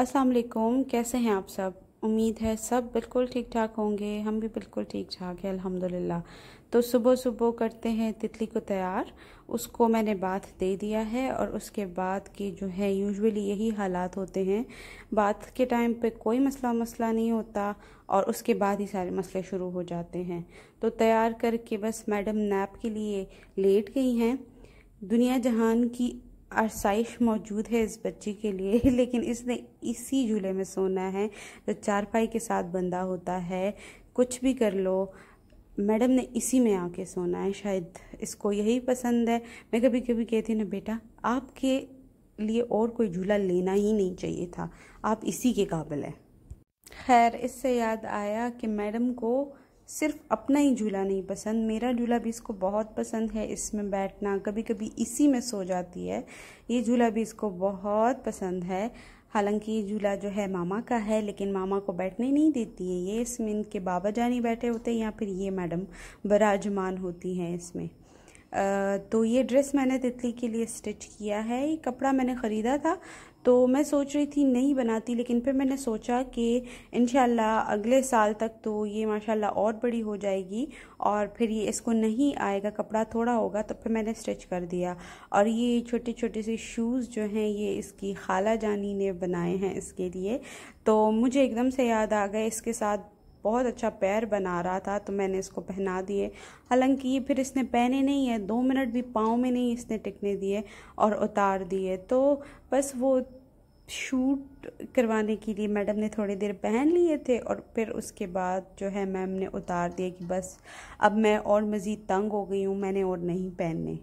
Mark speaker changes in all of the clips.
Speaker 1: असलकुम कैसे हैं आप सब उम्मीद है सब बिल्कुल ठीक ठाक होंगे हम भी बिल्कुल ठीक ठाक हैं अल्हम्दुलिल्लाह तो सुबह सुबह करते हैं तितली को तैयार उसको मैंने बात दे दिया है और उसके बाद की जो है यूजुअली यही हालात होते हैं बात के टाइम पे कोई मसला मसला नहीं होता और उसके बाद ही सारे मसले शुरू हो जाते हैं तो तैयार करके बस मैडम नैप के लिए लेट गई हैं दुनिया जहान की आसाइश मौजूद है इस बच्ची के लिए लेकिन इसने इसी झूले में सोना है जो चारपाई के साथ बंदा होता है कुछ भी कर लो मैडम ने इसी में आके सोना है शायद इसको यही पसंद है मैं कभी कभी कहती ना बेटा आपके लिए और कोई झूला लेना ही नहीं चाहिए था आप इसी के काबिल हैं खैर इससे याद आया कि मैडम को सिर्फ अपना ही झूला नहीं पसंद मेरा झूला भी इसको बहुत पसंद है इसमें बैठना कभी कभी इसी में सो जाती है ये झूला भी इसको बहुत पसंद है हालांकि ये झूला जो है मामा का है लेकिन मामा को बैठने नहीं देती है ये इसमें इनके बाबा जानी बैठे होते हैं या फिर ये मैडम बराजमान होती हैं इसमें तो ये ड्रेस मैंने तितली के लिए स्टिच किया है ये कपड़ा मैंने ख़रीदा था तो मैं सोच रही थी नहीं बनाती लेकिन फिर मैंने सोचा कि इन अगले साल तक तो ये माशाल्लाह और बड़ी हो जाएगी और फिर ये इसको नहीं आएगा कपड़ा थोड़ा होगा तो फिर मैंने स्टिच कर दिया और ये छोटे छोटे से शूज़ जो हैं ये इसकी खाला जानी ने बनाए हैं इसके लिए तो मुझे एकदम से याद आ गए इसके साथ बहुत अच्छा पैर बना रहा था तो मैंने इसको पहना दिए हालांकि ये फिर इसने पहने नहीं है दो मिनट भी पाँव में नहीं इसने टिकने दिए और उतार दिए तो बस वो शूट करवाने के लिए मैडम ने थोड़ी देर पहन लिए थे और फिर उसके बाद जो है मैम ने उतार दिए कि बस अब मैं और मज़ीद तंग हो गई हूँ मैंने और नहीं पहनने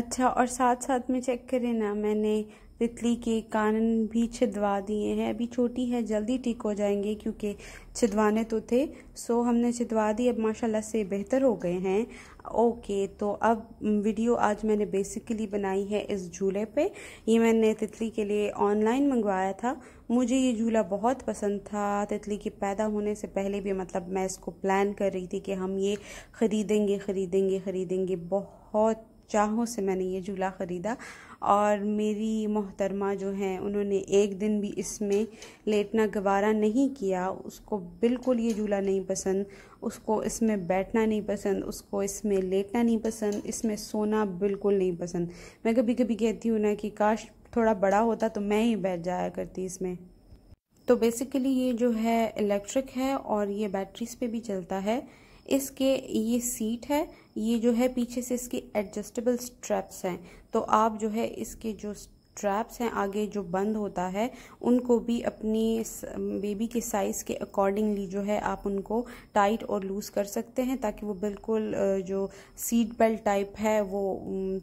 Speaker 1: अच्छा और साथ साथ में चेक करें ना मैंने तितली के कान भी छिदवा दिए हैं अभी छोटी है जल्दी ठीक हो जाएंगे क्योंकि छिदवाने तो थे सो हमने छिदवा दी अब माशाल्लाह से बेहतर हो गए हैं ओके तो अब वीडियो आज मैंने बेसिकली बनाई है इस झूले पे ये मैंने तितली के लिए ऑनलाइन मंगवाया था मुझे ये झूला बहुत पसंद था तितली के पैदा होने से पहले भी मतलब मैं इसको प्लान कर रही थी कि हम ये ख़रीदेंगे ख़रीदेंगे ख़रीदेंगे बहुत चाहों से मैंने ये झूला ख़रीदा और मेरी मोहतरमा जो हैं उन्होंने एक दिन भी इसमें लेटना गवारा नहीं किया उसको बिल्कुल ये झूला नहीं पसंद उसको इसमें बैठना नहीं पसंद उसको इसमें लेटना नहीं पसंद इसमें सोना बिल्कुल नहीं पसंद मैं कभी कभी कहती हूँ ना कि काश थोड़ा बड़ा होता तो मैं ही बैठ जाया करती इसमें तो बेसिकली ये जो है इलेक्ट्रिक है और ये बैटरीज पे भी चलता है इसके ये सीट है ये जो है पीछे से इसके एडजस्टेबल स्ट्रैप्स हैं तो आप जो है इसके जो स्ट्रैप्स हैं आगे जो बंद होता है उनको भी अपनी बेबी के साइज़ के अकॉर्डिंगली जो है आप उनको टाइट और लूज़ कर सकते हैं ताकि वो बिल्कुल जो सीट बेल्ट टाइप है वो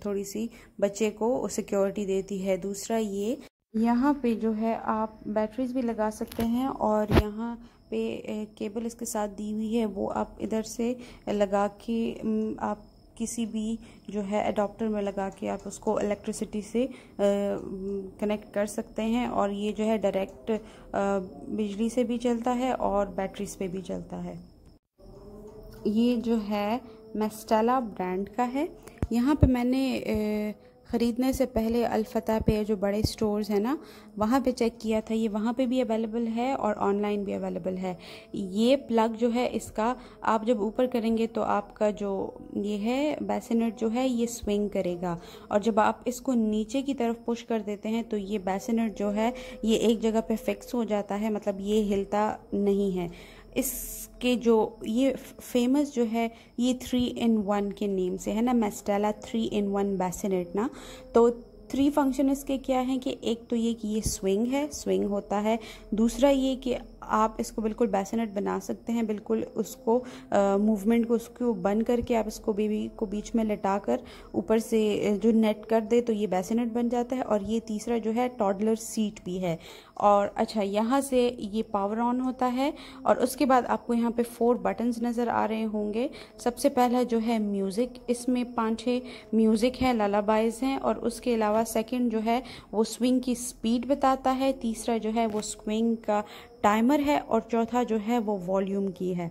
Speaker 1: थोड़ी सी बच्चे को सिक्योरिटी देती है दूसरा ये यहाँ पे जो है आप बैटरीज भी लगा सकते हैं और यहाँ पे केबल इसके साथ दी हुई है वो आप इधर से लगा के आप किसी भी जो है अडोप्टर में लगा के आप उसको इलेक्ट्रिसिटी से कनेक्ट कर सकते हैं और ये जो है डायरेक्ट बिजली से भी चलता है और बैटरीज पे भी चलता है ये जो है मेस्टेला ब्रांड का है यहाँ पे मैंने ए, ख़रीदने से पहले अलफता पे जो बड़े स्टोर्स हैं ना वहाँ पे चेक किया था ये वहाँ पे भी अवेलेबल है और ऑनलाइन भी अवेलेबल है ये प्लग जो है इसका आप जब ऊपर करेंगे तो आपका जो ये है बेसिनेट जो है ये स्विंग करेगा और जब आप इसको नीचे की तरफ पुश कर देते हैं तो ये बेसिनेट जो है ये एक जगह पर फिक्स हो जाता है मतलब ये हिलता नहीं है इसके जो ये फेमस जो है ये थ्री इन वन के नेम से है ना Mastela three in one bassinet ना तो थ्री फंक्शन इसके क्या हैं कि एक तो ये कि ये स्विंग है स्विंग होता है दूसरा ये कि आप इसको बिल्कुल बेसनट बना सकते हैं बिल्कुल उसको मूवमेंट को उसको बंद करके आप इसको बेबी को बीच में लटा कर ऊपर से जो नेट कर दे तो ये बेसनट बन जाता है और ये तीसरा जो है टॉडलर सीट भी है और अच्छा यहाँ से ये पावर ऑन होता है और उसके बाद आपको यहाँ पे फोर बटन्स नज़र आ रहे होंगे सबसे पहला जो है म्यूज़िक इसमें पाँच छः म्यूज़िक है लालाबाइज हैं और उसके अलावा सेकंड जो है वो स्विंग की स्पीड बताता है तीसरा जो है वो स्विंग का टाइमर है और चौथा जो है वो वॉल्यूम की है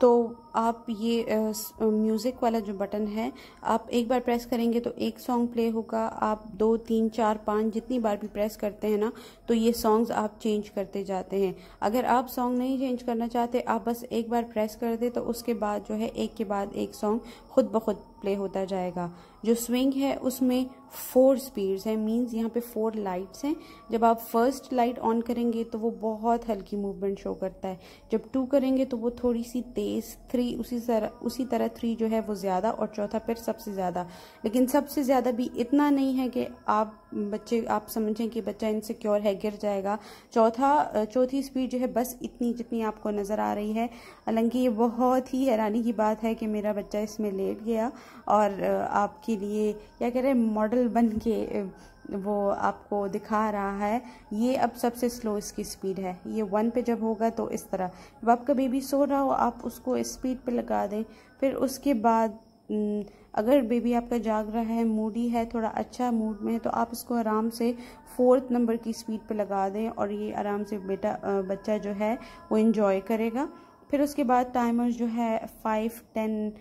Speaker 1: तो आप ये म्यूज़िक वाला जो बटन है आप एक बार प्रेस करेंगे तो एक सॉन्ग प्ले होगा आप दो तीन चार पाँच जितनी बार भी प्रेस करते हैं ना तो ये सॉन्ग्स आप चेंज करते जाते हैं अगर आप सॉन्ग नहीं चेंज करना चाहते आप बस एक बार प्रेस कर दे तो उसके बाद जो है एक के बाद एक सॉन्ग खुद ब खुद डिस्प्ले होता जाएगा जो स्विंग है उसमें फोर स्पीड्स है मींस यहाँ पे फोर लाइट्स हैं जब आप फर्स्ट लाइट ऑन करेंगे तो वो बहुत हल्की मूवमेंट शो करता है जब टू करेंगे तो वो थोड़ी सी तेज़ थ्री उसी तरह उसी तरह थ्री जो है वो ज़्यादा और चौथा फिर सबसे ज़्यादा लेकिन सबसे ज़्यादा भी इतना नहीं है कि आप बच्चे आप समझें कि बच्चा इनसिक्योर है गिर जाएगा चौथा चौथी स्पीड जो है बस इतनी जितनी आपको नज़र आ रही है हालांकि ये बहुत ही हैरानी की बात है कि मेरा बच्चा इसमें लेट गया और आपके लिए क्या कह रहे हैं मॉडल बन के वो आपको दिखा रहा है ये अब सबसे स्लो इसकी स्पीड है ये वन पे जब होगा तो इस तरह जब आपका बेबी सो रहा हो आप उसको स्पीड पे लगा दें फिर उसके बाद अगर बेबी आपका जाग रहा है मूडी है थोड़ा अच्छा मूड में है तो आप इसको आराम से फोर्थ नंबर की स्पीड पे लगा दें और ये आराम से बेटा बच्चा जो है वो इन्जॉय करेगा फिर उसके बाद टाइमर जो है फाइव टेन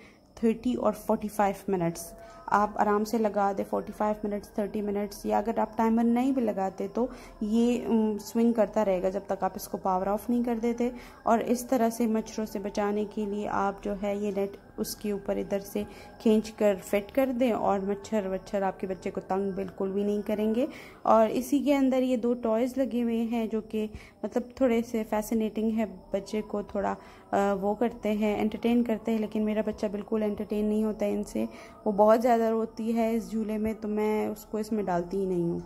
Speaker 1: 30 or 45 minutes आप आराम से लगा दें 45 मिनट्स 30 मिनट्स या अगर आप टाइमर नहीं भी लगाते तो ये स्विंग करता रहेगा जब तक आप इसको पावर ऑफ नहीं कर देते और इस तरह से मच्छरों से बचाने के लिए आप जो है ये नेट उसके ऊपर इधर से खींच कर फिट कर दें और मच्छर वच्छर आपके बच्चे को तंग बिल्कुल भी नहीं करेंगे और इसी के अंदर ये दो टॉयज़ लगे हुए हैं जो कि मतलब थोड़े से फैसिनेटिंग है बच्चे को थोड़ा वो करते हैं एंटरटेन करते हैं लेकिन मेरा बच्चा बिल्कुल एंटरटेन नहीं होता इनसे वो बहुत ज़्यादा लेदर होती है इस झूले में तो मैं उसको इसमें डालती ही नहीं हूँ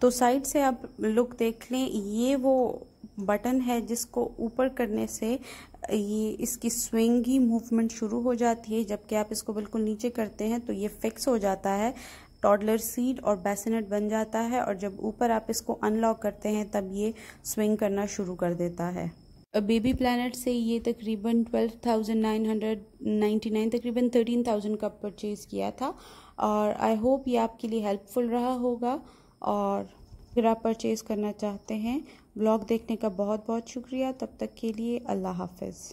Speaker 1: तो साइड से आप लुक देख लें ये वो बटन है जिसको ऊपर करने से ये इसकी स्विंग ही मूवमेंट शुरू हो जाती है जबकि आप इसको बिल्कुल नीचे करते हैं तो ये फिक्स हो जाता है टॉडलर सीट और बेसिनेट बन जाता है और जब ऊपर आप इसको अनलॉक करते हैं तब ये स्विंग करना शुरू कर देता है बेबी प्लानट से ये तकरीबन twelve thousand nine hundred ninety nine तकरीबन थर्टीन थाउजेंड का परचेज़ किया था और आई होप ये आपके लिए हेल्पफुल रहा होगा और अगर आप परचेज़ करना चाहते हैं ब्लॉग देखने का बहुत बहुत शुक्रिया तब तक के लिए अल्लाह हाफिज़